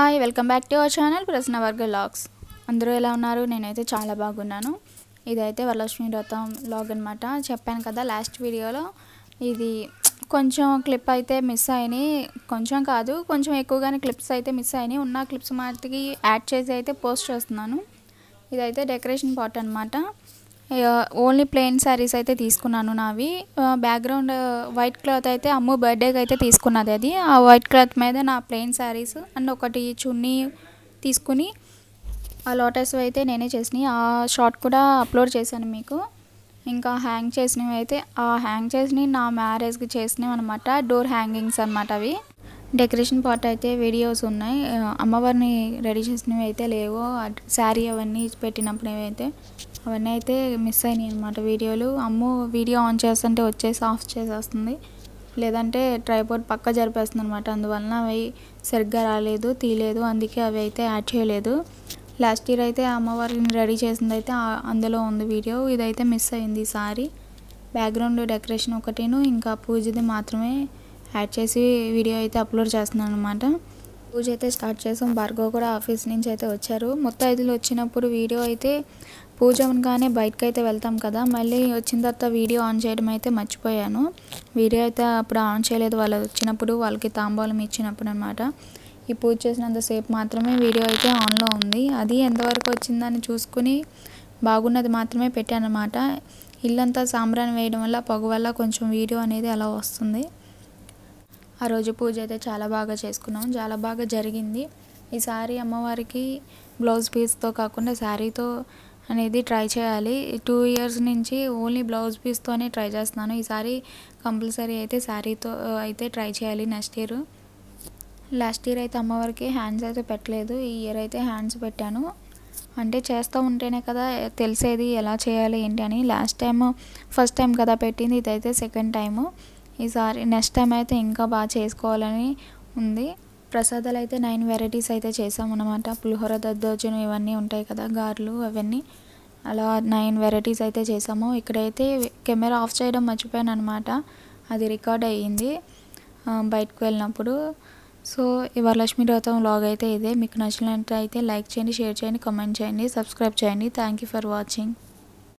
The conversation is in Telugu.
hi welcome back to our channel వర్గ లాగ్స్ అందరూ ఎలా ఉన్నారు నేనైతే చాలా బాగున్నాను ఇదైతే వరలక్ష్మి వ్రతం లాగ్ అనమాట చెప్పాను కదా లాస్ట్ వీడియోలో ఇది కొంచెం క్లిప్ అయితే మిస్ అయినాయి కొంచెం కాదు కొంచెం ఎక్కువగానే క్లిప్స్ అయితే మిస్ అయినాయి ఉన్న క్లిప్స్ మాటికి యాడ్ చేసి అయితే పోస్ట్ చేస్తున్నాను ఇదైతే డెకరేషన్ పాట్ అనమాట ఓన్లీ ప్లెయిన్ శారీస్ అయితే తీసుకున్నాను నావి బ్యాక్గ్రౌండ్ వైట్ క్లాత్ అయితే అమ్ము బర్త్డేకి అయితే తీసుకున్నది అది ఆ వైట్ క్లాత్ మీద నా ప్లెయిన్ శారీస్ అండ్ ఒకటి చున్నీ తీసుకుని ఆ లోటస్ అయితే నేనే చేసినవి ఆ షార్ట్ కూడా అప్లోడ్ చేశాను మీకు ఇంకా హ్యాంగ్ చేసినవి అయితే ఆ హ్యాంగ్ చేసినవి నా మ్యారేజ్కి చేసినవి అనమాట డోర్ హ్యాంగింగ్స్ అనమాట అవి డెకరేషన్ పార్ట్ అయితే వీడియోస్ ఉన్నాయి అమ్మవారిని రెడీ చేసినవి అయితే లేవో శారీ అవన్నీ పెట్టినప్పుడు అయితే అవన్నీ అయితే మిస్ అయినాయి అనమాట వీడియోలు అమ్ము వీడియో ఆన్ చేస్తుంటే వచ్చేసి ఆఫ్ చేసేస్తుంది లేదంటే ట్రైపోర్ట్ పక్క జరిపేస్తుంది అనమాట అందువలన అవి సరిగ్గా రాలేదు తీయలేదు అందుకే అవి అయితే యాడ్ చేయలేదు లాస్ట్ ఇయర్ అయితే అమ్మవారిని రెడీ చేసింది అయితే అందులో ఉంది వీడియో ఇదైతే మిస్ అయింది ఈసారి బ్యాక్గ్రౌండ్ డెకరేషన్ ఒకటిను ఇంకా పూజది మాత్రమే యాడ్ చేసి వీడియో అయితే అప్లోడ్ చేస్తున్నాను అనమాట పూజ అయితే స్టార్ట్ చేసాం భార్గవ్ కూడా ఆఫీస్ నుంచి అయితే వచ్చారు మొత్తం ఐదులు వచ్చినప్పుడు వీడియో అయితే పూజ అనగానే బయటకు అయితే వెళ్తాం కదా మళ్ళీ వచ్చిన తర్వాత వీడియో ఆన్ చేయడం అయితే మర్చిపోయాను వీడియో అయితే అప్పుడు ఆన్ చేయలేదు వాళ్ళు వచ్చినప్పుడు వాళ్ళకి తాంబూలం ఇచ్చినప్పుడు అనమాట ఈ పూజ చేసినంతసేపు మాత్రమే వీడియో అయితే ఆన్లో ఉంది అది ఎంతవరకు వచ్చిందని చూసుకుని బాగున్నది మాత్రమే పెట్టాను అనమాట ఇల్లంతా సాంబ్రాన్ని వేయడం వల్ల పొగ వల్ల కొంచెం వీడియో అనేది అలా వస్తుంది ఆ రోజు పూజ అయితే చాలా బాగా చేసుకున్నాం చాలా బాగా జరిగింది ఈసారి అమ్మవారికి బ్లౌజ్ పీస్తో కాకుండా శారీతో అనేది ట్రై చేయాలి టూ ఇయర్స్ నుంచి ఓన్లీ బ్లౌజ్ పీస్తోనే ట్రై చేస్తున్నాను ఈసారి కంపల్సరీ అయితే శారీతో అయితే ట్రై చేయాలి నెక్స్ట్ ఇయర్ లాస్ట్ ఇయర్ అయితే అమ్మవారికి హ్యాండ్స్ అయితే పెట్టలేదు ఈ ఇయర్ అయితే హ్యాండ్స్ పెట్టాను అంటే చేస్తూ ఉంటేనే కదా తెలిసేది ఎలా చేయాలి ఏంటి అని లాస్ట్ టైం ఫస్ట్ టైం కదా పెట్టింది ఇదైతే సెకండ్ టైము ఈసారి నెక్స్ట్ టైం అయితే ఇంకా బాగా చేసుకోవాలని ఉంది ప్రసాదాలు అయితే నైన్ వెరైటీస్ అయితే చేసామన్నమాట పులిహోర దద్దోజను ఇవన్నీ ఉంటాయి కదా గార్లు అవన్నీ అలా నైన్ వెరైటీస్ అయితే చేసాము ఇక్కడైతే కెమెరా ఆఫ్ చేయడం మర్చిపోయాను అనమాట అది రికార్డ్ అయ్యింది బయటకు వెళ్ళినప్పుడు సో ఈ వరలక్ష్మి వ్రతం లాగ్ అయితే ఇదే మీకు నచ్చినట్టు అయితే లైక్ చేయండి షేర్ చేయండి కామెంట్ చేయండి సబ్స్క్రైబ్ చేయండి థ్యాంక్ యూ ఫర్ వాచింగ్